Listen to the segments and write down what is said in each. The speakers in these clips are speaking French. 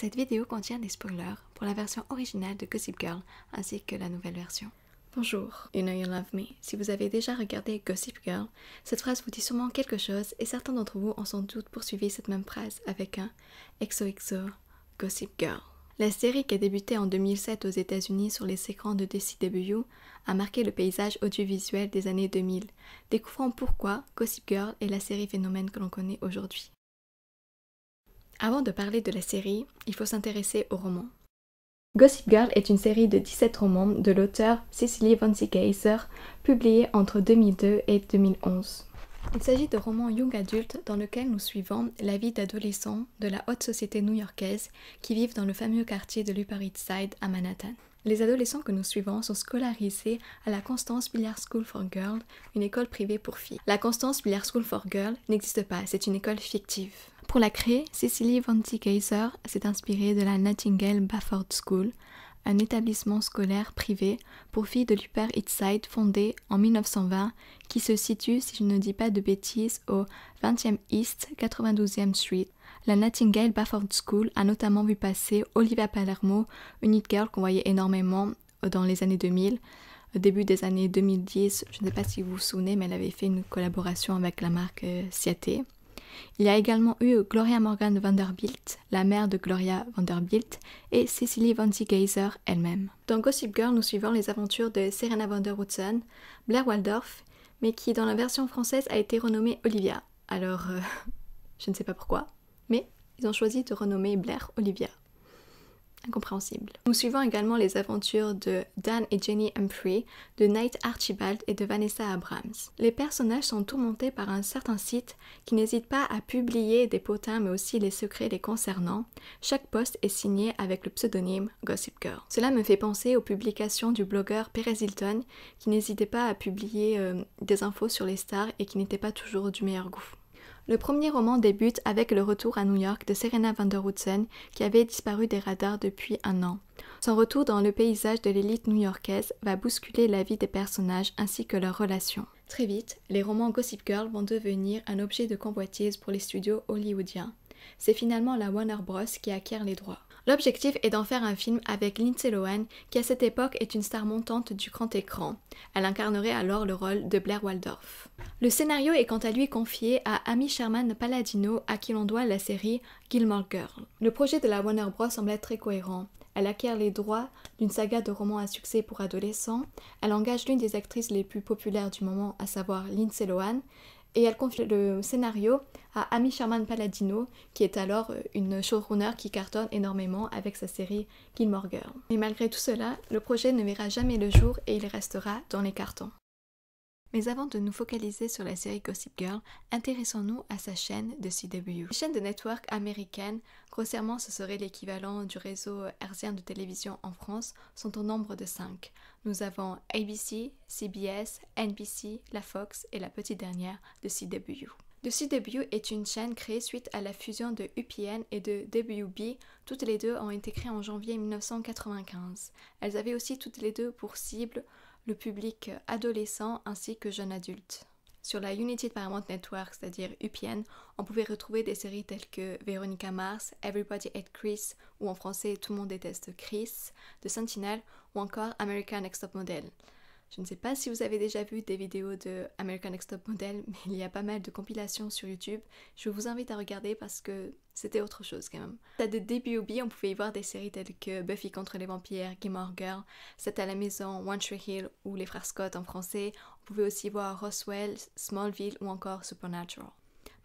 Cette vidéo contient des spoilers pour la version originale de Gossip Girl ainsi que la nouvelle version. Bonjour, you know you love me. Si vous avez déjà regardé Gossip Girl, cette phrase vous dit sûrement quelque chose et certains d'entre vous ont sans doute poursuivi cette même phrase avec un XOXO Gossip Girl. La série qui a débuté en 2007 aux États-Unis sur les écrans de DCW a marqué le paysage audiovisuel des années 2000, découvrant pourquoi Gossip Girl est la série phénomène que l'on connaît aujourd'hui. Avant de parler de la série, il faut s'intéresser au roman. Gossip Girl est une série de 17 romans de l'auteur Cecily von Ziegesar, publiée entre 2002 et 2011. Il s'agit de romans young adultes dans lesquels nous suivons la vie d'adolescents de la haute société new-yorkaise qui vivent dans le fameux quartier de l'Upper East Side à Manhattan. Les adolescents que nous suivons sont scolarisés à la Constance Billard School for Girls, une école privée pour filles. La Constance Billard School for Girls n'existe pas, c'est une école fictive. Pour la créer, Cecily Van Kaiser s'est inspirée de la Nightingale Bafford School, un établissement scolaire privé pour filles de l'Upper East Side fondé en 1920 qui se situe, si je ne dis pas de bêtises, au 20e East 92e Street. La Nightingale Bafford School a notamment vu passer Olivia Palermo, une hit girl qu'on voyait énormément euh, dans les années 2000. Au euh, début des années 2010, je ne sais pas si vous vous souvenez, mais elle avait fait une collaboration avec la marque Ciaté. Euh, il y a également eu Gloria Morgan Vanderbilt, la mère de Gloria Vanderbilt, et Cecily Van Geyser elle-même. Dans Gossip Girl, nous suivons les aventures de Serena Woodsen, Blair Waldorf, mais qui dans la version française a été renommée Olivia. Alors, euh, je ne sais pas pourquoi, mais ils ont choisi de renommer Blair Olivia incompréhensible. Nous suivons également les aventures de Dan et Jenny Humphrey, de Knight Archibald et de Vanessa Abrams. Les personnages sont tourmentés par un certain site qui n'hésite pas à publier des potins mais aussi les secrets les concernant. Chaque poste est signé avec le pseudonyme Gossip Girl. Cela me fait penser aux publications du blogueur Perez Hilton qui n'hésitait pas à publier euh, des infos sur les stars et qui n'était pas toujours du meilleur goût. Le premier roman débute avec le retour à New York de Serena van der Woodsen, qui avait disparu des radars depuis un an. Son retour dans le paysage de l'élite new-yorkaise va bousculer la vie des personnages ainsi que leurs relations. Très vite, les romans Gossip Girl vont devenir un objet de convoitise pour les studios hollywoodiens. C'est finalement la Warner Bros. qui acquiert les droits. L'objectif est d'en faire un film avec Lindsay Lohan, qui à cette époque est une star montante du grand écran. Elle incarnerait alors le rôle de Blair Waldorf. Le scénario est quant à lui confié à Amy Sherman Palladino, à qui l'on doit la série Gilmore Girl. Le projet de la Warner Bros. semble être très cohérent. Elle acquiert les droits d'une saga de romans à succès pour adolescents, elle engage l'une des actrices les plus populaires du moment, à savoir Lindsay Lohan, et elle confie le scénario à Amy Sherman Palladino, qui est alors euh, une showrunner qui cartonne énormément avec sa série Gilmore Mais malgré tout cela, le projet ne verra jamais le jour et il restera dans les cartons. Mais avant de nous focaliser sur la série Gossip Girl, intéressons-nous à sa chaîne de CW. Les chaînes de network américaines, grossièrement ce serait l'équivalent du réseau hertzien de télévision en France, sont au nombre de 5. Nous avons ABC, CBS, NBC, la Fox et la petite dernière de CW. The CW est une chaîne créée suite à la fusion de UPN et de WB. Toutes les deux ont été créées en janvier 1995. Elles avaient aussi toutes les deux pour cible le public adolescent ainsi que jeune adulte. Sur la United Paramount Network, c'est-à-dire UPN, on pouvait retrouver des séries telles que Veronica Mars, Everybody Hate Chris, ou en français Tout le monde déteste Chris, de Sentinel, ou encore American Next Top Model. Je ne sais pas si vous avez déjà vu des vidéos de American Next Top Model, mais il y a pas mal de compilations sur YouTube. Je vous invite à regarder parce que c'était autre chose quand même. À de DBOB, on pouvait y voir des séries telles que Buffy contre les vampires, Gilmore Girl, C'est à la maison, One Tree Hill ou Les Frères Scott en français. On pouvait aussi voir Roswell, Smallville ou encore Supernatural.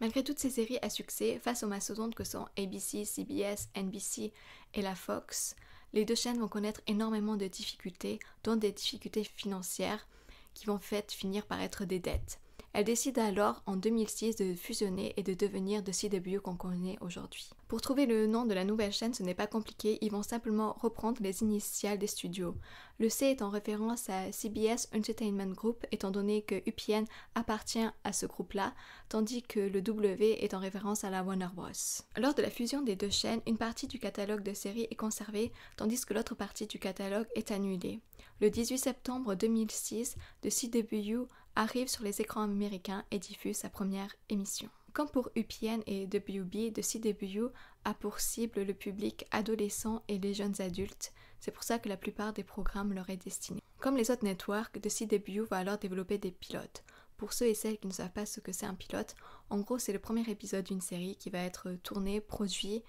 Malgré toutes ces séries à succès, face aux mastodontes que sont ABC, CBS, NBC et la Fox, les deux chaînes vont connaître énormément de difficultés, dont des difficultés financières qui vont fait finir par être des dettes. Elle décide alors en 2006 de fusionner et de devenir The CW qu'on connaît aujourd'hui. Pour trouver le nom de la nouvelle chaîne, ce n'est pas compliqué, ils vont simplement reprendre les initiales des studios. Le C est en référence à CBS Entertainment Group, étant donné que UPN appartient à ce groupe-là, tandis que le W est en référence à la Warner Bros. Lors de la fusion des deux chaînes, une partie du catalogue de séries est conservée, tandis que l'autre partie du catalogue est annulée. Le 18 septembre 2006, The CW arrive sur les écrans américains et diffuse sa première émission. Comme pour UPN et WB, The CW a pour cible le public adolescent et les jeunes adultes, c'est pour ça que la plupart des programmes leur est destinés. Comme les autres networks, The CW va alors développer des pilotes. Pour ceux et celles qui ne savent pas ce que c'est un pilote, en gros c'est le premier épisode d'une série qui va être tourné, produit,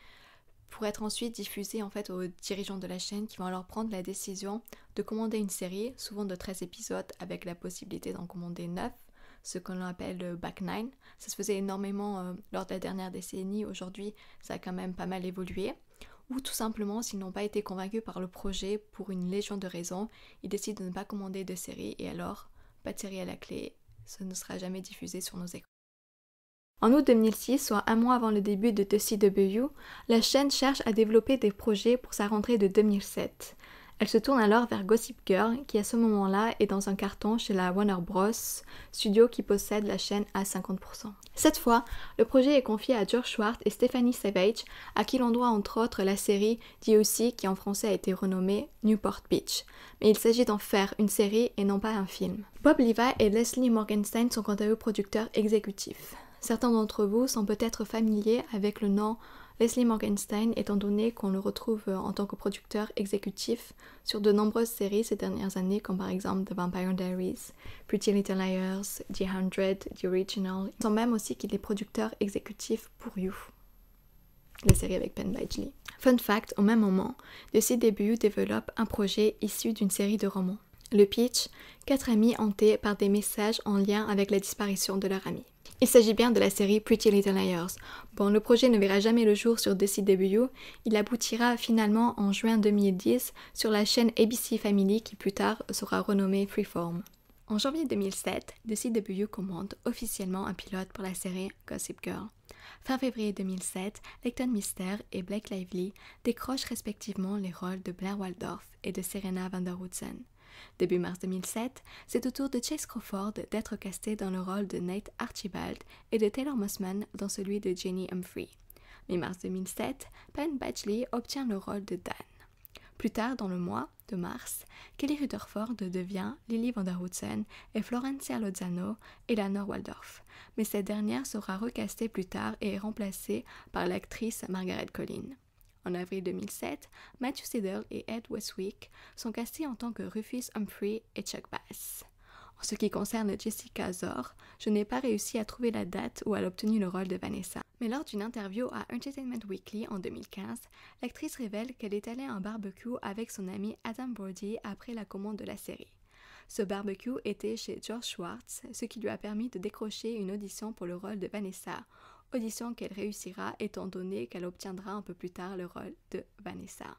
pour être ensuite diffusé en fait aux dirigeants de la chaîne qui vont alors prendre la décision de commander une série, souvent de 13 épisodes avec la possibilité d'en commander 9, ce qu'on appelle le euh, back nine. Ça se faisait énormément euh, lors de la dernière décennie, aujourd'hui ça a quand même pas mal évolué. Ou tout simplement, s'ils n'ont pas été convaincus par le projet pour une légion de raisons, ils décident de ne pas commander de série et alors, pas de série à la clé, ce ne sera jamais diffusé sur nos écrans. En août 2006, soit un mois avant le début de The CW, la chaîne cherche à développer des projets pour sa rentrée de 2007. Elle se tourne alors vers Gossip Girl, qui à ce moment-là est dans un carton chez la Warner Bros, studio qui possède la chaîne à 50%. Cette fois, le projet est confié à George Schwartz et Stephanie Savage, à qui l'on doit entre autres la série DOC qui en français a été renommée Newport Beach. Mais il s'agit d'en faire une série et non pas un film. Bob Levi et Leslie Morgenstein sont quant à eux producteurs exécutifs. Certains d'entre vous sont peut-être familiers avec le nom Leslie Morgenstein étant donné qu'on le retrouve euh, en tant que producteur exécutif sur de nombreuses séries ces dernières années comme par exemple The Vampire Diaries, Pretty Little Liars, The Hundred, The Original, sans même aussi qu'il est producteur exécutif pour You, la série avec Penn Badgley. Fun fact, au même moment, de ses débuts développe un projet issu d'une série de romans. Le pitch, quatre amis hantés par des messages en lien avec la disparition de leur ami. Il s'agit bien de la série Pretty Little Liars. Bon, le projet ne verra jamais le jour sur DCW, il aboutira finalement en juin 2010 sur la chaîne ABC Family qui plus tard sera renommée Freeform. En janvier 2007, DCW commande officiellement un pilote pour la série Gossip Girl. Fin février 2007, Lecton Mister et Blake Lively décrochent respectivement les rôles de Blair Waldorf et de Serena van der Woodsen. Début mars 2007, c'est au tour de Chase Crawford d'être casté dans le rôle de Nate Archibald et de Taylor Mossman dans celui de Jenny Humphrey. Mais mars 2007, Penn Badgley obtient le rôle de Dan. Plus tard dans le mois de mars, Kelly Rutherford devient Lily Van Der Vanderhoutsen et Florencia Lozano et Eleanor Waldorf, mais cette dernière sera recastée plus tard et est remplacée par l'actrice Margaret Collins. En avril 2007, Matthew Seddle et Ed Westwick sont castés en tant que Rufus Humphrey et Chuck Bass. En ce qui concerne Jessica Zor, je n'ai pas réussi à trouver la date où elle a obtenu le rôle de Vanessa. Mais lors d'une interview à Entertainment Weekly en 2015, l'actrice révèle qu'elle est allée à un barbecue avec son ami Adam Brody après la commande de la série. Ce barbecue était chez George Schwartz, ce qui lui a permis de décrocher une audition pour le rôle de Vanessa, audition qu'elle réussira étant donné qu'elle obtiendra un peu plus tard le rôle de Vanessa.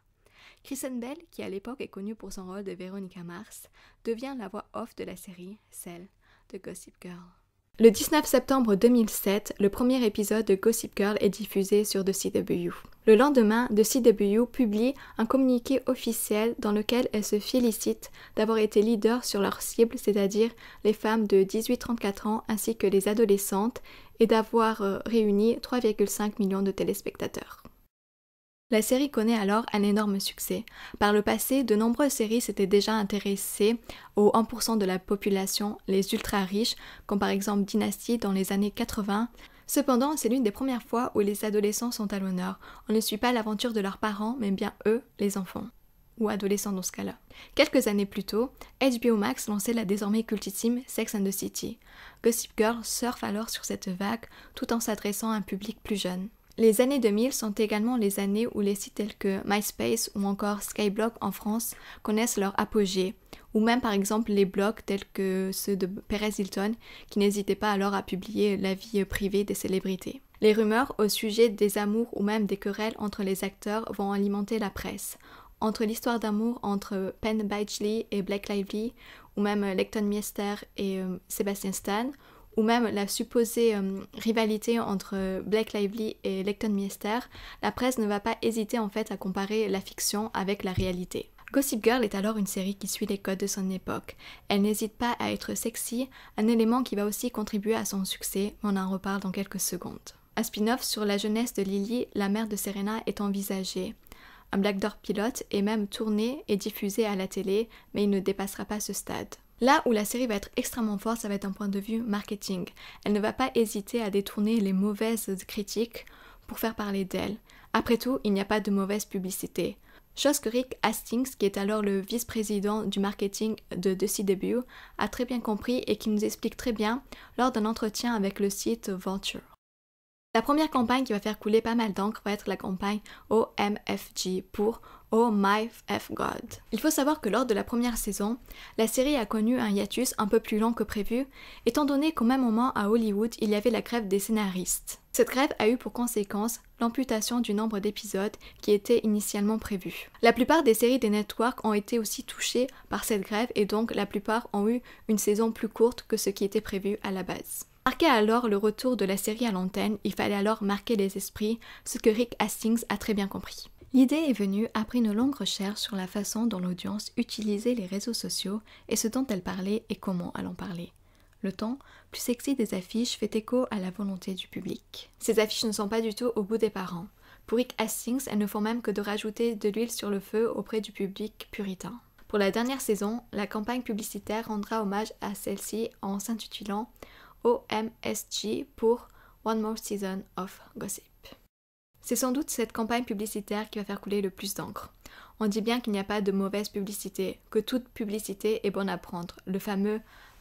Kristen Bell, qui à l'époque est connue pour son rôle de Veronica Mars, devient la voix off de la série, celle de Gossip Girl. Le 19 septembre 2007, le premier épisode de Gossip Girl est diffusé sur The CW. Le lendemain, The CW publie un communiqué officiel dans lequel elle se félicite d'avoir été leader sur leur cible, c'est-à-dire les femmes de 18-34 ans ainsi que les adolescentes, et d'avoir euh, réuni 3,5 millions de téléspectateurs. La série connaît alors un énorme succès. Par le passé, de nombreuses séries s'étaient déjà intéressées aux 1% de la population, les ultra-riches, comme par exemple Dynasty dans les années 80. Cependant, c'est l'une des premières fois où les adolescents sont à l'honneur. On ne suit pas l'aventure de leurs parents, mais bien eux, les enfants. Ou adolescents dans ce cas-là. Quelques années plus tôt, HBO Max lançait la désormais cultissime Sex and the City. Gossip Girl surfe alors sur cette vague tout en s'adressant à un public plus jeune. Les années 2000 sont également les années où les sites tels que MySpace ou encore Skyblock en France connaissent leur apogée, ou même par exemple les blogs tels que ceux de Perez Hilton qui n'hésitaient pas alors à publier la vie privée des célébrités. Les rumeurs au sujet des amours ou même des querelles entre les acteurs vont alimenter la presse. Entre l'histoire d'amour entre Penn Badgley et Blake Lively, ou même Lecton Miester et euh, Sebastian Sébastien Stan, ou même la supposée euh, rivalité entre euh, Blake Lively et Lecton Miester, la presse ne va pas hésiter en fait à comparer la fiction avec la réalité. Gossip Girl est alors une série qui suit les codes de son époque. Elle n'hésite pas à être sexy, un élément qui va aussi contribuer à son succès, on en reparle dans quelques secondes. Un spin-off sur la jeunesse de Lily, la mère de Serena, est envisagé. Un Black Door pilote est même tourné et diffusé à la télé, mais il ne dépassera pas ce stade. Là où la série va être extrêmement forte, ça va être un point de vue marketing. Elle ne va pas hésiter à détourner les mauvaises critiques pour faire parler d'elle. Après tout, il n'y a pas de mauvaise publicité. Chose que Rick Hastings, qui est alors le vice-président du marketing de Debut, a très bien compris et qui nous explique très bien lors d'un entretien avec le site Venture. La première campagne qui va faire couler pas mal d'encre va être la campagne OMFG pour Oh my F God. Il faut savoir que lors de la première saison, la série a connu un hiatus un peu plus long que prévu, étant donné qu'au même moment à Hollywood, il y avait la grève des scénaristes. Cette grève a eu pour conséquence l'amputation du nombre d'épisodes qui était initialement prévu. La plupart des séries des networks ont été aussi touchées par cette grève et donc la plupart ont eu une saison plus courte que ce qui était prévu à la base. Marquer alors le retour de la série à l'antenne, il fallait alors marquer les esprits, ce que Rick Hastings a très bien compris. L'idée est venue après une longue recherche sur la façon dont l'audience utilisait les réseaux sociaux et ce dont elle parlait et comment elle en parlait. Le ton, plus sexy des affiches, fait écho à la volonté du public. Ces affiches ne sont pas du tout au bout des parents. Pour Rick Hastings, elles ne font même que de rajouter de l'huile sur le feu auprès du public puritain. Pour la dernière saison, la campagne publicitaire rendra hommage à celle-ci en s'intitulant OMSG pour One More Season of Gossip. C'est sans doute cette campagne publicitaire qui va faire couler le plus d'encre. On dit bien qu'il n'y a pas de mauvaise publicité, que toute publicité est bonne à prendre. Le fameux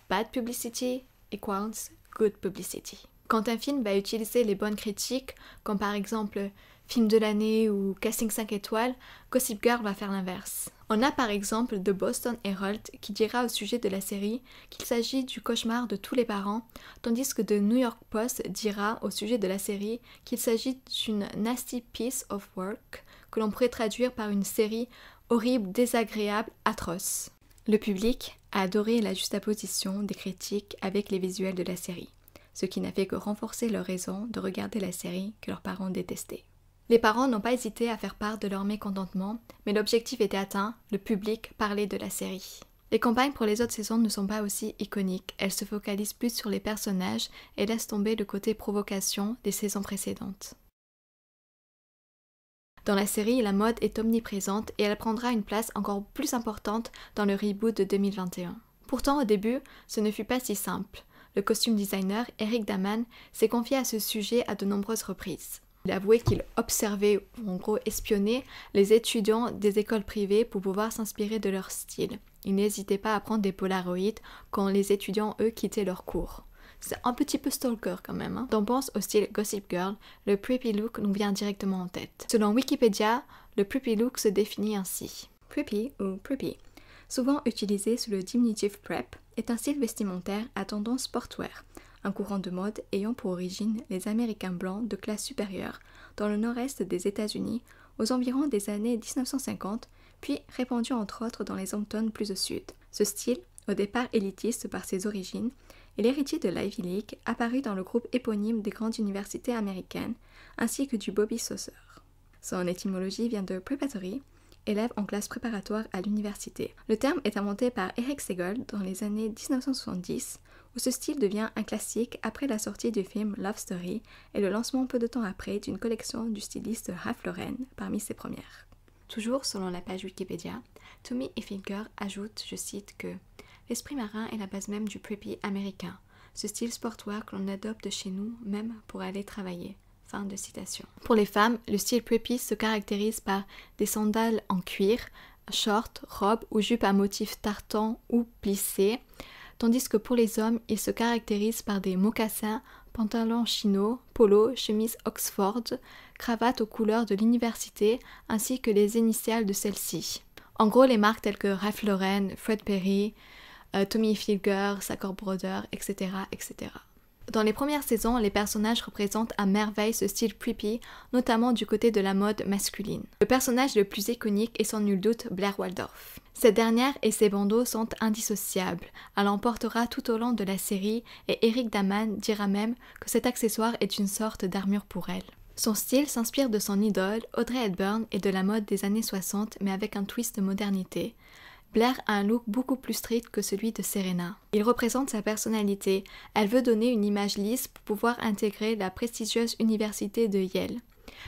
bad publicity equals good publicity. Quand un film va utiliser les bonnes critiques, comme par exemple film de l'année ou casting 5 étoiles, Gossip Girl va faire l'inverse. On a par exemple The Boston Herald qui dira au sujet de la série qu'il s'agit du cauchemar de tous les parents, tandis que The New York Post dira au sujet de la série qu'il s'agit d'une nasty piece of work que l'on pourrait traduire par une série horrible, désagréable, atroce. Le public a adoré la juxtaposition des critiques avec les visuels de la série, ce qui n'a fait que renforcer leur raison de regarder la série que leurs parents détestaient. Les parents n'ont pas hésité à faire part de leur mécontentement, mais l'objectif était atteint, le public parlait de la série. Les campagnes pour les autres saisons ne sont pas aussi iconiques, elles se focalisent plus sur les personnages et laissent tomber le côté provocation des saisons précédentes. Dans la série, la mode est omniprésente et elle prendra une place encore plus importante dans le reboot de 2021. Pourtant, au début, ce ne fut pas si simple. Le costume designer Eric Daman s'est confié à ce sujet à de nombreuses reprises. Il avouait qu'il observait, en gros espionnait, les étudiants des écoles privées pour pouvoir s'inspirer de leur style. Il n'hésitait pas à prendre des polaroïdes quand les étudiants, eux, quittaient leur cours. C'est un petit peu stalker quand même. Hein. on pense au style Gossip Girl, le preppy look nous vient directement en tête. Selon Wikipédia, le preppy look se définit ainsi. Preppy ou preppy, souvent utilisé sous le diminutif prep, est un style vestimentaire à tendance sportwear un courant de mode ayant pour origine les Américains blancs de classe supérieure dans le nord-est des États-Unis aux environs des années 1950, puis répandu entre autres dans les Hamptons plus au sud. Ce style, au départ élitiste par ses origines, est l'héritier de l'Ivy League apparu dans le groupe éponyme des grandes universités américaines, ainsi que du Bobby Saucer. Son étymologie vient de preparatory, élève en classe préparatoire à l'université. Le terme est inventé par Eric Segal dans les années 1970, où ce style devient un classique après la sortie du film Love Story et le lancement peu de temps après d'une collection du styliste Ralph Lauren parmi ses premières. Toujours selon la page Wikipédia, Tommy Finker ajoute, je cite, que l'esprit marin est la base même du preppy américain, ce style sportwear que l'on adopte chez nous même pour aller travailler. Pour les femmes, le style preppy se caractérise par des sandales en cuir, shorts, robes ou jupes à motif tartan ou plissé, tandis que pour les hommes, il se caractérise par des mocassins, pantalons chino, polo, chemise Oxford, cravate aux couleurs de l'université ainsi que les initiales de celle-ci. En gros, les marques telles que Ralph Lauren, Fred Perry, euh, Tommy Hilfiger, Sacker Broder, etc., etc. Dans les premières saisons, les personnages représentent à merveille ce style preppy, notamment du côté de la mode masculine. Le personnage le plus iconique est sans nul doute Blair Waldorf. Cette dernière et ses bandeaux sont indissociables. Elle emportera tout au long de la série et Eric Daman dira même que cet accessoire est une sorte d'armure pour elle. Son style s'inspire de son idole, Audrey Hepburn, et de la mode des années 60 mais avec un twist de modernité, Blair a un look beaucoup plus strict que celui de Serena. Il représente sa personnalité, elle veut donner une image lisse pour pouvoir intégrer la prestigieuse université de Yale.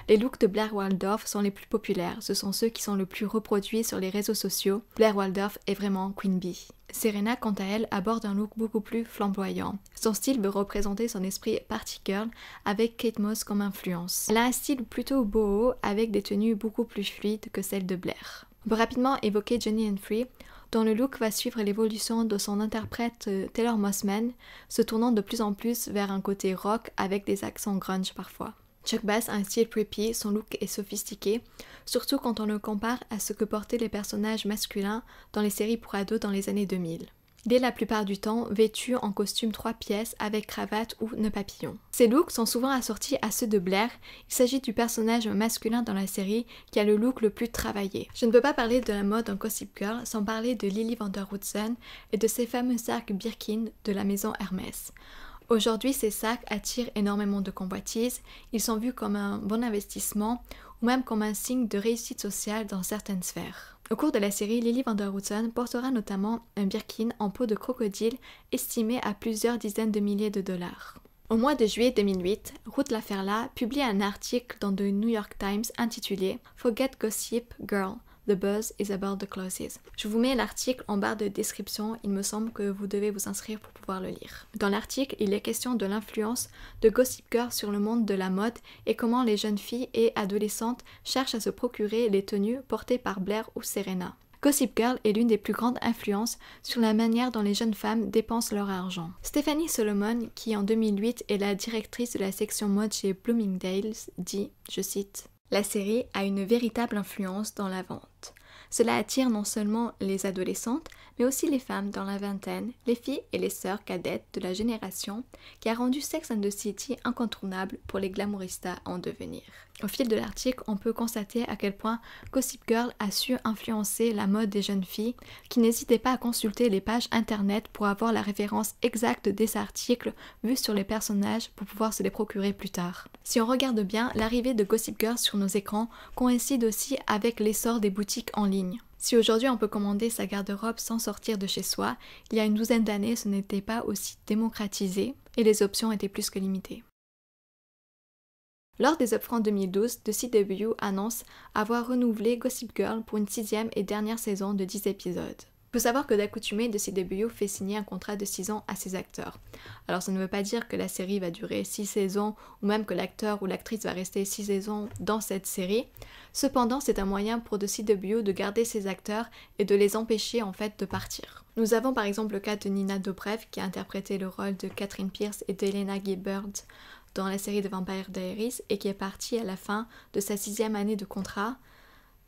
Les looks de Blair Waldorf sont les plus populaires, ce sont ceux qui sont le plus reproduits sur les réseaux sociaux. Blair Waldorf est vraiment Queen Bee. Serena, quant à elle, aborde un look beaucoup plus flamboyant. Son style veut représenter son esprit party girl avec Kate Moss comme influence. Elle a un style plutôt boho avec des tenues beaucoup plus fluides que celles de Blair. On peut rapidement évoquer Jenny Free, dont le look va suivre l'évolution de son interprète euh, Taylor Mossman, se tournant de plus en plus vers un côté rock avec des accents grunge parfois. Chuck Bass a un style creepy, son look est sophistiqué, surtout quand on le compare à ce que portaient les personnages masculins dans les séries pour ados dans les années 2000 dès la plupart du temps vêtue en costume trois pièces avec cravate ou nœud papillon. Ces looks sont souvent assortis à ceux de Blair, il s'agit du personnage masculin dans la série qui a le look le plus travaillé. Je ne peux pas parler de la mode en Gossip Girl sans parler de Lily Vanderwoodsen et de ses fameux sacs Birkin de la maison Hermès. Aujourd'hui, ces sacs attirent énormément de convoitises, ils sont vus comme un bon investissement ou même comme un signe de réussite sociale dans certaines sphères. Au cours de la série, Lily Van Der Vanderhouten portera notamment un birkin en peau de crocodile estimé à plusieurs dizaines de milliers de dollars. Au mois de juillet 2008, Ruth Laferla publie un article dans The New York Times intitulé Forget Gossip Girl, The Buzz is About the Je vous mets l'article en barre de description, il me semble que vous devez vous inscrire pour pouvoir le lire. Dans l'article, il est question de l'influence de Gossip Girl sur le monde de la mode et comment les jeunes filles et adolescentes cherchent à se procurer les tenues portées par Blair ou Serena. Gossip Girl est l'une des plus grandes influences sur la manière dont les jeunes femmes dépensent leur argent. Stephanie Solomon, qui en 2008 est la directrice de la section mode chez Bloomingdale's, dit, je cite, la série a une véritable influence dans la vente. Cela attire non seulement les adolescentes, mais aussi les femmes dans la vingtaine, les filles et les sœurs cadettes de la génération qui a rendu Sex and the City incontournable pour les glamouristas en devenir. Au fil de l'article, on peut constater à quel point Gossip Girl a su influencer la mode des jeunes filles qui n'hésitaient pas à consulter les pages internet pour avoir la référence exacte des articles vus sur les personnages pour pouvoir se les procurer plus tard. Si on regarde bien, l'arrivée de Gossip Girl sur nos écrans coïncide aussi avec l'essor des boutiques en ligne si aujourd'hui on peut commander sa garde-robe sans sortir de chez soi, il y a une douzaine d'années ce n'était pas aussi démocratisé et les options étaient plus que limitées. Lors des Upfront 2012, The CW annonce avoir renouvelé Gossip Girl pour une sixième et dernière saison de 10 épisodes. Il faut savoir que D'Accoutumé de CW fait signer un contrat de 6 ans à ses acteurs. Alors ça ne veut pas dire que la série va durer 6 saisons ou même que l'acteur ou l'actrice va rester 6 saisons dans cette série. Cependant, c'est un moyen pour The CW de garder ses acteurs et de les empêcher en fait de partir. Nous avons par exemple le cas de Nina Dobrev qui a interprété le rôle de Catherine Pierce et d'Elena Gibbard dans la série de Vampire Diaries et qui est partie à la fin de sa sixième année de contrat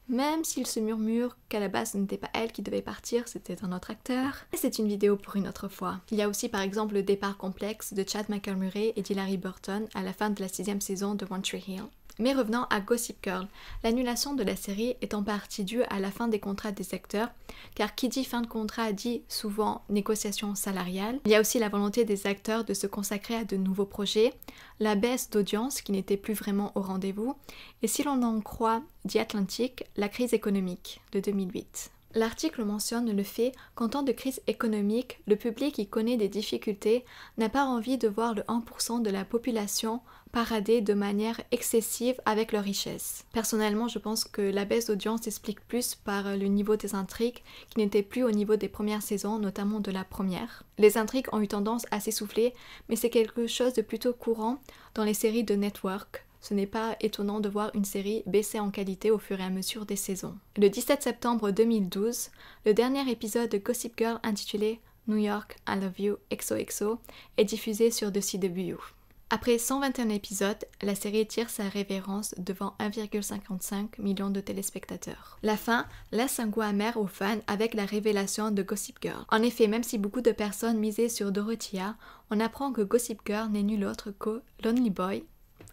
même s'il se murmure qu'à la base ce n'était pas elle qui devait partir, c'était un autre acteur. Et c'est une vidéo pour une autre fois. Il y a aussi par exemple le départ complexe de Chad Michael et d'Hilary Burton à la fin de la sixième saison de One Tree Hill. Mais revenons à Gossip Girl, l'annulation de la série est en partie due à la fin des contrats des acteurs, car qui dit fin de contrat dit souvent négociation salariale. Il y a aussi la volonté des acteurs de se consacrer à de nouveaux projets, la baisse d'audience qui n'était plus vraiment au rendez-vous, et si l'on en croit The Atlantic, la crise économique de 2008. L'article mentionne le fait qu'en temps de crise économique, le public qui connaît des difficultés n'a pas envie de voir le 1% de la population parader de manière excessive avec leur richesse. Personnellement, je pense que la baisse d'audience s'explique plus par le niveau des intrigues qui n'était plus au niveau des premières saisons, notamment de la première. Les intrigues ont eu tendance à s'essouffler, mais c'est quelque chose de plutôt courant dans les séries de network. Ce n'est pas étonnant de voir une série baisser en qualité au fur et à mesure des saisons. Le 17 septembre 2012, le dernier épisode de Gossip Girl intitulé New York, I Love You, XOXO est diffusé sur The CW. Après 121 épisodes, la série tire sa révérence devant 1,55 million de téléspectateurs. La fin laisse un goût amer aux fans avec la révélation de Gossip Girl. En effet, même si beaucoup de personnes misaient sur Dorothea, on apprend que Gossip Girl n'est nul autre que Lonely Boy,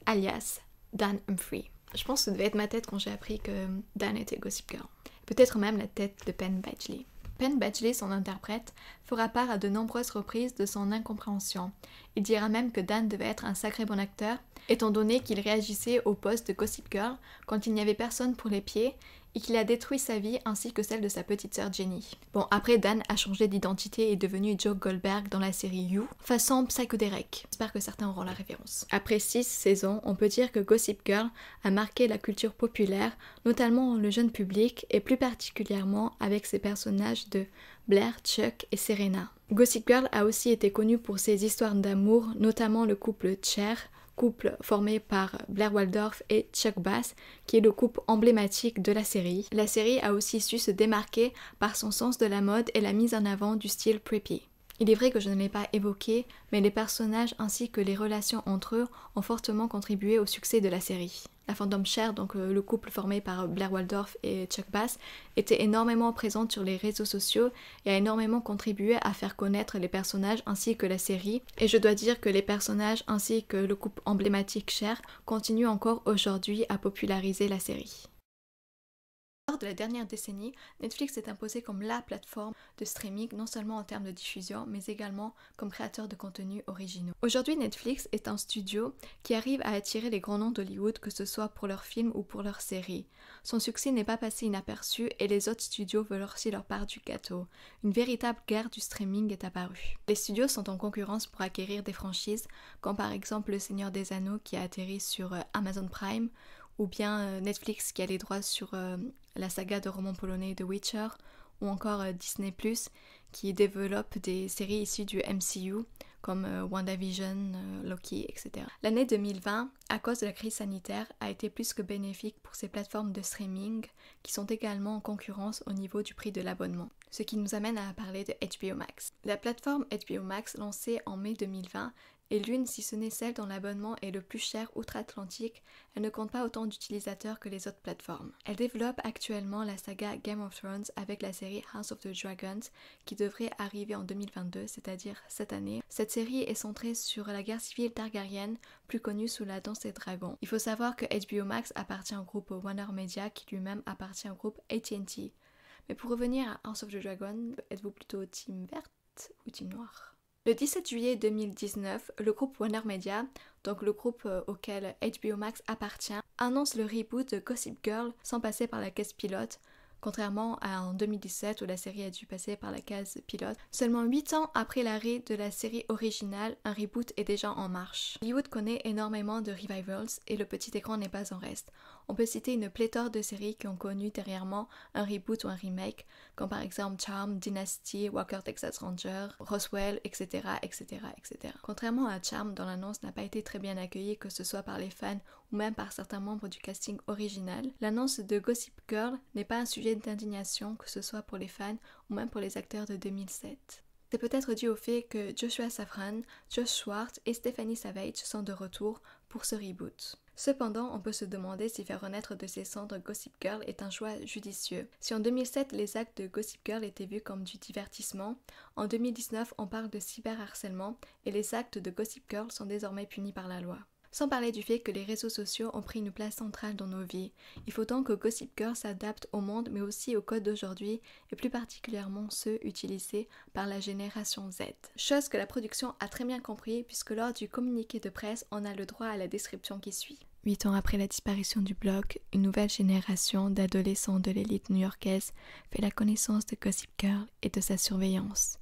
alias Dan Humphrey. Je pense que ça devait être ma tête quand j'ai appris que Dan était Gossip Girl. Peut-être même la tête de Penn Badgley. Penn Badgley, son interprète, fera part à de nombreuses reprises de son incompréhension. Il dira même que Dan devait être un sacré bon acteur, étant donné qu'il réagissait au poste de Gossip Girl quand il n'y avait personne pour les pieds et qu'il a détruit sa vie ainsi que celle de sa petite sœur Jenny. Bon, après, Dan a changé d'identité et est devenu Joe Goldberg dans la série You, façon psychodérec. J'espère que certains auront la référence. Après 6 saisons, on peut dire que Gossip Girl a marqué la culture populaire, notamment le jeune public et plus particulièrement avec ses personnages de Blair, Chuck et Serena. Gossip Girl a aussi été connue pour ses histoires d'amour, notamment le couple Cher, couple formé par Blair Waldorf et Chuck Bass, qui est le couple emblématique de la série. La série a aussi su se démarquer par son sens de la mode et la mise en avant du style preppy. Il est vrai que je ne l'ai pas évoqué, mais les personnages ainsi que les relations entre eux ont fortement contribué au succès de la série la fandom Cher, donc euh, le couple formé par Blair Waldorf et Chuck Bass, était énormément présente sur les réseaux sociaux et a énormément contribué à faire connaître les personnages ainsi que la série. Et je dois dire que les personnages ainsi que le couple emblématique Cher continuent encore aujourd'hui à populariser la série. Lors de la dernière décennie, Netflix est imposé comme la plateforme de streaming non seulement en termes de diffusion, mais également comme créateur de contenus originaux. Aujourd'hui, Netflix est un studio qui arrive à attirer les grands noms d'Hollywood, que ce soit pour leurs films ou pour leurs séries. Son succès n'est pas passé inaperçu et les autres studios veulent aussi leur part du gâteau. Une véritable guerre du streaming est apparue. Les studios sont en concurrence pour acquérir des franchises, comme par exemple Le Seigneur des Anneaux qui a atterri sur euh, Amazon Prime, ou bien euh, Netflix qui a les droits sur euh, la saga de romans polonais The Witcher, ou encore euh, Disney ⁇ qui développe des séries issues du MCU comme WandaVision, Loki, etc. L'année 2020, à cause de la crise sanitaire, a été plus que bénéfique pour ces plateformes de streaming qui sont également en concurrence au niveau du prix de l'abonnement ce qui nous amène à parler de HBO Max. La plateforme HBO Max lancée en mai 2020 est l'une, si ce n'est celle dont l'abonnement est le plus cher outre-Atlantique, elle ne compte pas autant d'utilisateurs que les autres plateformes. Elle développe actuellement la saga Game of Thrones avec la série House of the Dragons qui devrait arriver en 2022, c'est-à-dire cette année. Cette série est centrée sur la guerre civile targaryenne, plus connue sous la danse des dragons. Il faut savoir que HBO Max appartient au groupe Warner Media qui lui-même appartient au groupe AT&T. Mais pour revenir à House of the Dragon, êtes-vous plutôt team verte ou team noire le 17 juillet 2019, le groupe Warner Media, donc le groupe euh, auquel HBO Max appartient, annonce le reboot de Gossip Girl sans passer par la case pilote, contrairement à en 2017 où la série a dû passer par la case pilote. Seulement 8 ans après l'arrêt de la série originale, un reboot est déjà en marche. Hollywood connaît énormément de revivals et le petit écran n'est pas en reste. On peut citer une pléthore de séries qui ont connu dernièrement un reboot ou un remake, comme par exemple Charm, Dynasty, Walker Texas Ranger, Roswell, etc., etc., etc. Contrairement à Charm, dont l'annonce n'a pas été très bien accueillie, que ce soit par les fans ou même par certains membres du casting original, l'annonce de Gossip Girl n'est pas un sujet d'indignation, que ce soit pour les fans ou même pour les acteurs de 2007. C'est peut-être dû au fait que Joshua Safran, Josh Schwartz et Stephanie Savage sont de retour pour ce reboot. Cependant, on peut se demander si faire renaître de ses cendres Gossip Girl est un choix judicieux. Si en 2007 les actes de Gossip Girl étaient vus comme du divertissement, en 2019 on parle de cyberharcèlement et les actes de Gossip Girl sont désormais punis par la loi. Sans parler du fait que les réseaux sociaux ont pris une place centrale dans nos vies, il faut donc que Gossip Girl s'adapte au monde mais aussi aux codes d'aujourd'hui et plus particulièrement ceux utilisés par la génération Z. Chose que la production a très bien compris puisque lors du communiqué de presse on a le droit à la description qui suit. Huit ans après la disparition du blog, une nouvelle génération d'adolescents de l'élite new-yorkaise fait la connaissance de Gossip Girl et de sa surveillance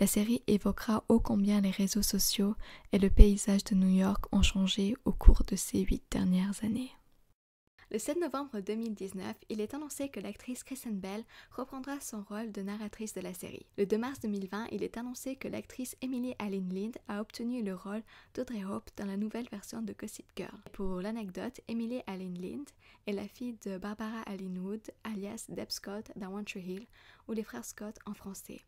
la série évoquera ô combien les réseaux sociaux et le paysage de New York ont changé au cours de ces huit dernières années. Le 7 novembre 2019, il est annoncé que l'actrice Kristen Bell reprendra son rôle de narratrice de la série. Le 2 mars 2020, il est annoncé que l'actrice Emily Allen Lind a obtenu le rôle d'Audrey Hope dans la nouvelle version de Gossip Girl. Pour l'anecdote, Emily Allen Lind est la fille de Barbara Allenwood, alias Deb Scott dans One Hill, ou les frères Scott en français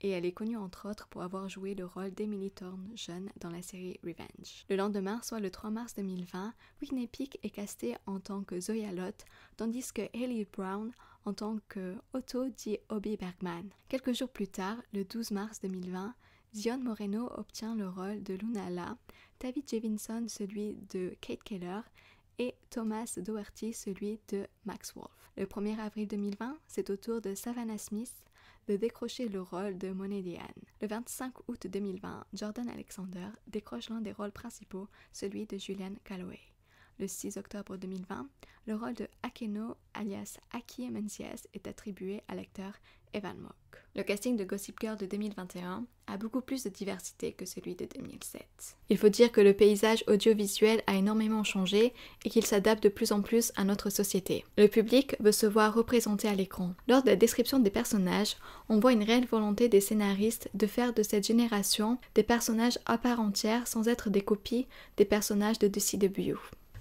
et elle est connue entre autres pour avoir joué le rôle d'Emily Thorne jeune dans la série Revenge. Le lendemain, soit le 3 mars 2020, Whitney Peak est castée en tant que Zoya Lott, tandis que ellie Brown en tant que Otto dit Obi Bergman. Quelques jours plus tard, le 12 mars 2020, Dion Moreno obtient le rôle de La, David Jevinson celui de Kate Keller et Thomas Doherty celui de Max Wolf. Le 1er avril 2020, c'est au tour de Savannah Smith de décrocher le rôle de Diane. Le 25 août 2020, Jordan Alexander décroche l'un des rôles principaux, celui de Julianne Calloway le 6 octobre 2020, le rôle de Akeno alias Aki Mencias est attribué à l'acteur Evan Mock. Le casting de Gossip Girl de 2021 a beaucoup plus de diversité que celui de 2007. Il faut dire que le paysage audiovisuel a énormément changé et qu'il s'adapte de plus en plus à notre société. Le public veut se voir représenté à l'écran. Lors de la description des personnages, on voit une réelle volonté des scénaristes de faire de cette génération des personnages à part entière sans être des copies des personnages de dessus de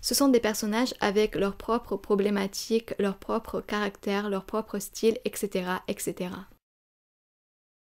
ce sont des personnages avec leurs propres problématiques, leurs propres caractères, leurs propres styles, etc., etc.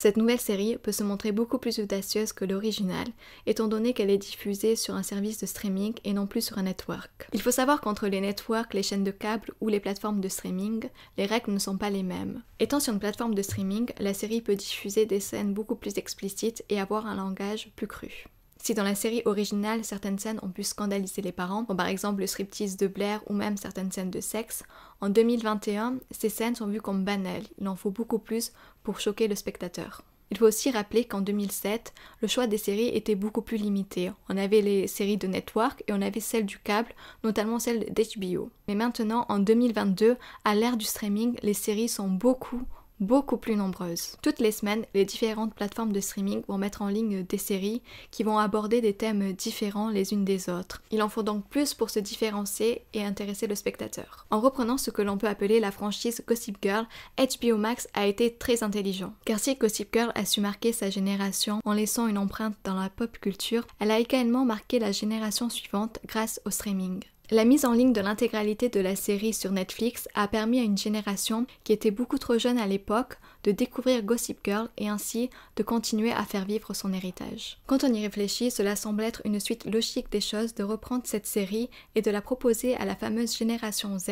Cette nouvelle série peut se montrer beaucoup plus audacieuse que l'original, étant donné qu'elle est diffusée sur un service de streaming et non plus sur un network. Il faut savoir qu'entre les networks, les chaînes de câble ou les plateformes de streaming, les règles ne sont pas les mêmes. Étant sur une plateforme de streaming, la série peut diffuser des scènes beaucoup plus explicites et avoir un langage plus cru. Si dans la série originale, certaines scènes ont pu scandaliser les parents, comme par exemple le striptease de Blair ou même certaines scènes de sexe, en 2021, ces scènes sont vues comme banales. Il en faut beaucoup plus pour choquer le spectateur. Il faut aussi rappeler qu'en 2007, le choix des séries était beaucoup plus limité. On avait les séries de network et on avait celles du câble, notamment celles d'HBO. Mais maintenant, en 2022, à l'ère du streaming, les séries sont beaucoup, beaucoup plus nombreuses. Toutes les semaines, les différentes plateformes de streaming vont mettre en ligne des séries qui vont aborder des thèmes différents les unes des autres. Il en faut donc plus pour se différencier et intéresser le spectateur. En reprenant ce que l'on peut appeler la franchise Gossip Girl, HBO Max a été très intelligent. Car si Gossip Girl a su marquer sa génération en laissant une empreinte dans la pop culture, elle a également marqué la génération suivante grâce au streaming. La mise en ligne de l'intégralité de la série sur Netflix a permis à une génération qui était beaucoup trop jeune à l'époque de découvrir Gossip Girl et ainsi de continuer à faire vivre son héritage. Quand on y réfléchit, cela semble être une suite logique des choses de reprendre cette série et de la proposer à la fameuse génération Z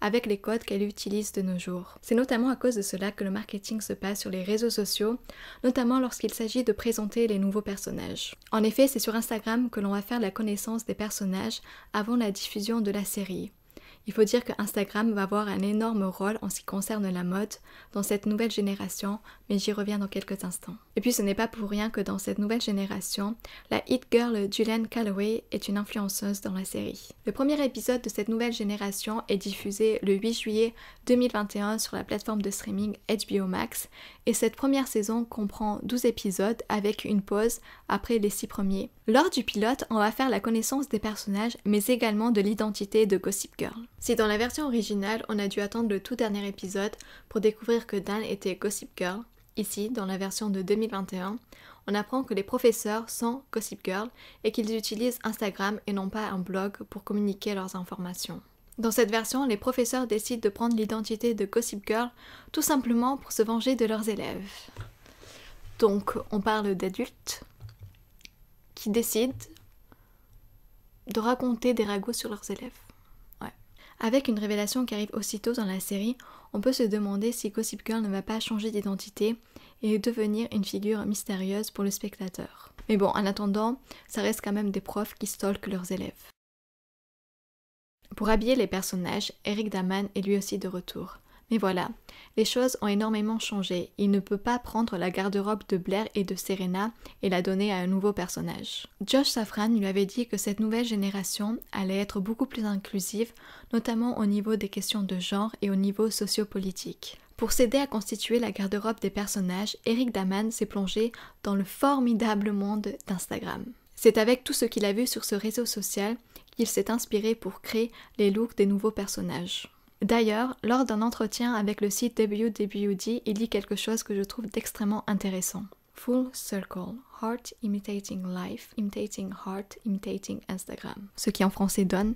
avec les codes qu'elle utilise de nos jours. C'est notamment à cause de cela que le marketing se passe sur les réseaux sociaux, notamment lorsqu'il s'agit de présenter les nouveaux personnages. En effet, c'est sur Instagram que l'on va faire la connaissance des personnages avant la diffusion de la série. Il faut dire que Instagram va avoir un énorme rôle en ce qui concerne la mode dans cette nouvelle génération, mais j'y reviens dans quelques instants. Et puis ce n'est pas pour rien que dans cette nouvelle génération, la hit girl Julianne Calloway est une influenceuse dans la série. Le premier épisode de cette nouvelle génération est diffusé le 8 juillet 2021 sur la plateforme de streaming HBO Max et cette première saison comprend 12 épisodes avec une pause après les 6 premiers. Lors du pilote, on va faire la connaissance des personnages mais également de l'identité de Gossip Girl. Si dans la version originale, on a dû attendre le tout dernier épisode pour découvrir que Dan était Gossip Girl, ici, dans la version de 2021, on apprend que les professeurs sont Gossip Girl et qu'ils utilisent Instagram et non pas un blog pour communiquer leurs informations. Dans cette version, les professeurs décident de prendre l'identité de Gossip Girl tout simplement pour se venger de leurs élèves. Donc, on parle d'adultes qui décident de raconter des ragots sur leurs élèves. Avec une révélation qui arrive aussitôt dans la série, on peut se demander si Gossip Girl ne va pas changer d'identité et devenir une figure mystérieuse pour le spectateur. Mais bon, en attendant, ça reste quand même des profs qui stalkent leurs élèves. Pour habiller les personnages, Eric Daman est lui aussi de retour. Mais voilà, les choses ont énormément changé. Il ne peut pas prendre la garde-robe de Blair et de Serena et la donner à un nouveau personnage. Josh Safran lui avait dit que cette nouvelle génération allait être beaucoup plus inclusive, notamment au niveau des questions de genre et au niveau sociopolitique. Pour s'aider à constituer la garde-robe des personnages, Eric Daman s'est plongé dans le formidable monde d'Instagram. C'est avec tout ce qu'il a vu sur ce réseau social qu'il s'est inspiré pour créer les looks des nouveaux personnages. D'ailleurs, lors d'un entretien avec le site WWD, il dit quelque chose que je trouve d'extrêmement intéressant. Full Circle, Heart Imitating Life, Imitating Heart, Imitating Instagram. Ce qui en français donne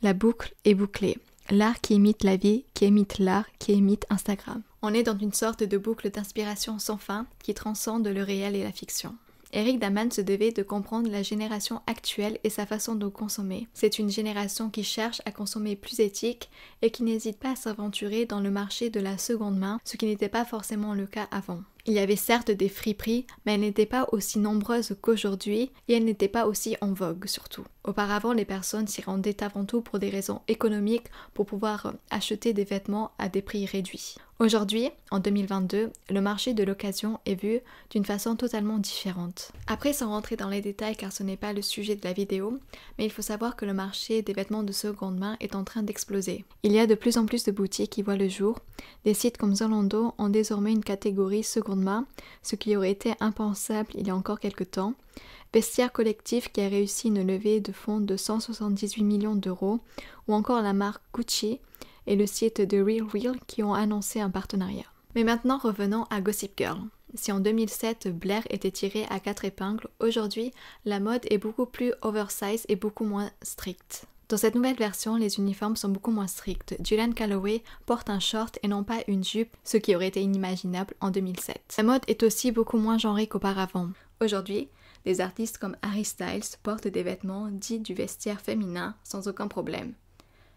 La boucle est bouclée. L'art qui imite la vie, qui imite l'art, qui imite Instagram. On est dans une sorte de boucle d'inspiration sans fin qui transcende le réel et la fiction. Eric Daman se devait de comprendre la génération actuelle et sa façon de consommer. C'est une génération qui cherche à consommer plus éthique et qui n'hésite pas à s'aventurer dans le marché de la seconde main, ce qui n'était pas forcément le cas avant. Il y avait certes des friperies, mais elles n'étaient pas aussi nombreuses qu'aujourd'hui et elles n'étaient pas aussi en vogue surtout. Auparavant, les personnes s'y rendaient avant tout pour des raisons économiques pour pouvoir acheter des vêtements à des prix réduits. Aujourd'hui, en 2022, le marché de l'occasion est vu d'une façon totalement différente. Après, sans rentrer dans les détails car ce n'est pas le sujet de la vidéo, mais il faut savoir que le marché des vêtements de seconde main est en train d'exploser. Il y a de plus en plus de boutiques qui voient le jour. Des sites comme Zolando ont désormais une catégorie seconde main, ce qui aurait été impensable il y a encore quelques temps. Vestiaire Collectif qui a réussi une levée de fonds de 178 millions d'euros, ou encore la marque Gucci et le site de Real Real qui ont annoncé un partenariat. Mais maintenant revenons à Gossip Girl. Si en 2007 Blair était tirée à quatre épingles, aujourd'hui la mode est beaucoup plus oversize et beaucoup moins stricte. Dans cette nouvelle version, les uniformes sont beaucoup moins stricts. Julian Calloway porte un short et non pas une jupe, ce qui aurait été inimaginable en 2007. La mode est aussi beaucoup moins genrée qu'auparavant. Aujourd'hui, des artistes comme Harry Styles portent des vêtements dits du vestiaire féminin sans aucun problème.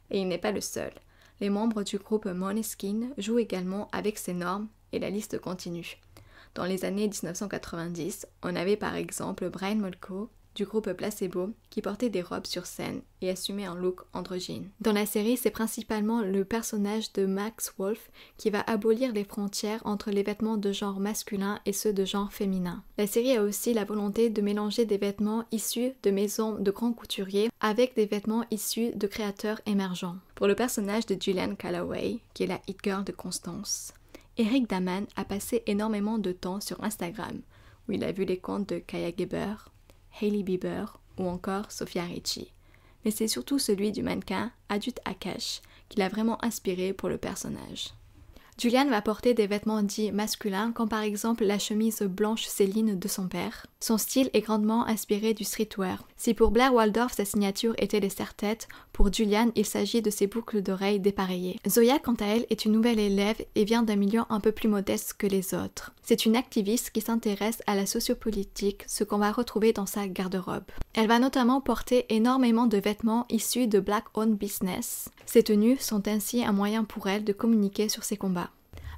Et il n'est pas le seul. Les membres du groupe Skin jouent également avec ces normes et la liste continue. Dans les années 1990, on avait par exemple Brian Molko, du groupe Placebo qui portait des robes sur scène et assumait un look androgyne. Dans la série, c'est principalement le personnage de Max Wolf qui va abolir les frontières entre les vêtements de genre masculin et ceux de genre féminin. La série a aussi la volonté de mélanger des vêtements issus de maisons de grands couturiers avec des vêtements issus de créateurs émergents. Pour le personnage de Julian Calloway, qui est la hit girl de Constance, Eric Daman a passé énormément de temps sur Instagram où il a vu les comptes de Kaya Geber, Hailey Bieber ou encore Sofia Ritchie. Mais c'est surtout celui du mannequin Adut Akash qui l'a vraiment inspiré pour le personnage. Julian va porter des vêtements dits masculins, comme par exemple la chemise blanche Céline de son père. Son style est grandement inspiré du streetwear. Si pour Blair Waldorf sa signature était des serre-têtes, pour Julian il s'agit de ses boucles d'oreilles dépareillées. Zoya quant à elle est une nouvelle élève et vient d'un milieu un peu plus modeste que les autres. C'est une activiste qui s'intéresse à la sociopolitique, ce qu'on va retrouver dans sa garde-robe. Elle va notamment porter énormément de vêtements issus de Black Owned Business, ces tenues sont ainsi un moyen pour elle de communiquer sur ses combats.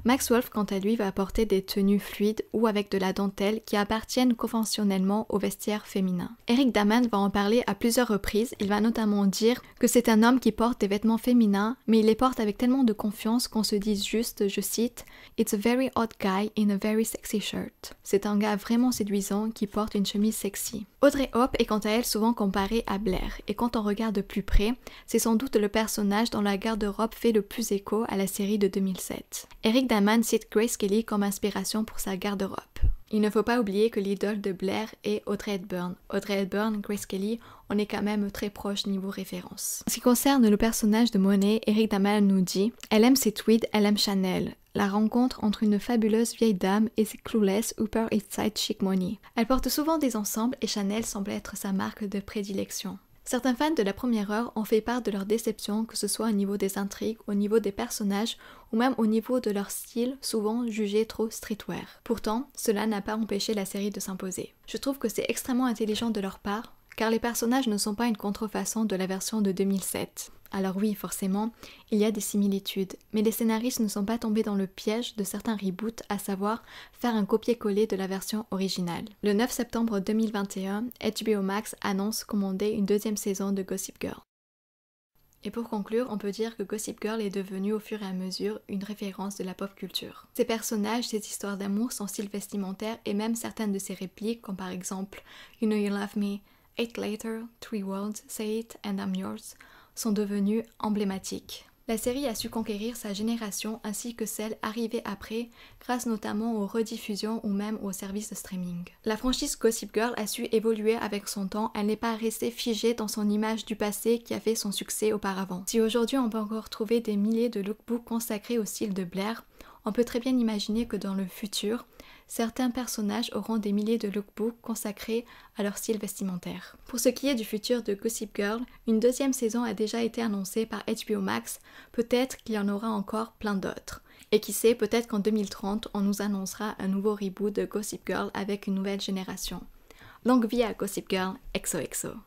Max Wolf, quant à lui, va porter des tenues fluides ou avec de la dentelle qui appartiennent conventionnellement au vestiaire féminin. Eric Daman va en parler à plusieurs reprises, il va notamment dire que c'est un homme qui porte des vêtements féminins, mais il les porte avec tellement de confiance qu'on se dit juste, je cite, It's a very odd guy in a very sexy shirt. C'est un gars vraiment séduisant qui porte une chemise sexy. Audrey Hope est quant à elle souvent comparée à Blair, et quand on regarde de plus près, c'est sans doute le personnage dont la garde-robe fait le plus écho à la série de 2007. Eric d'Aman cite Grace Kelly comme inspiration pour sa garde-robe. Il ne faut pas oublier que l'idole de Blair est Audrey Hepburn. Audrey Hepburn, Grace Kelly, on est quand même très proche niveau référence. En ce qui concerne le personnage de Monet, Eric Damal nous dit Elle aime ses tweeds, elle aime Chanel. La rencontre entre une fabuleuse vieille dame et ses clueless Upper East chic money. Elle porte souvent des ensembles et Chanel semble être sa marque de prédilection. Certains fans de la première heure ont fait part de leur déception, que ce soit au niveau des intrigues, au niveau des personnages ou même au niveau de leur style, souvent jugé trop streetwear. Pourtant, cela n'a pas empêché la série de s'imposer. Je trouve que c'est extrêmement intelligent de leur part, car les personnages ne sont pas une contrefaçon de la version de 2007. Alors oui, forcément, il y a des similitudes, mais les scénaristes ne sont pas tombés dans le piège de certains reboots, à savoir faire un copier-coller de la version originale. Le 9 septembre 2021, HBO Max annonce commander une deuxième saison de Gossip Girl. Et pour conclure, on peut dire que Gossip Girl est devenue au fur et à mesure une référence de la pop culture. Ses personnages, ses histoires d'amour, son style vestimentaire et même certaines de ses répliques, comme par exemple You know you love me, Eight later, three words, say it and I'm yours, sont devenus emblématiques. La série a su conquérir sa génération ainsi que celle arrivée après, grâce notamment aux rediffusions ou même aux services de streaming. La franchise Gossip Girl a su évoluer avec son temps, elle n'est pas restée figée dans son image du passé qui a fait son succès auparavant. Si aujourd'hui on peut encore trouver des milliers de lookbooks consacrés au style de Blair, on peut très bien imaginer que dans le futur, certains personnages auront des milliers de lookbooks consacrés à leur style vestimentaire. Pour ce qui est du futur de Gossip Girl, une deuxième saison a déjà été annoncée par HBO Max, peut-être qu'il y en aura encore plein d'autres. Et qui sait, peut-être qu'en 2030, on nous annoncera un nouveau reboot de Gossip Girl avec une nouvelle génération. Longue vie à Gossip Girl, XOXO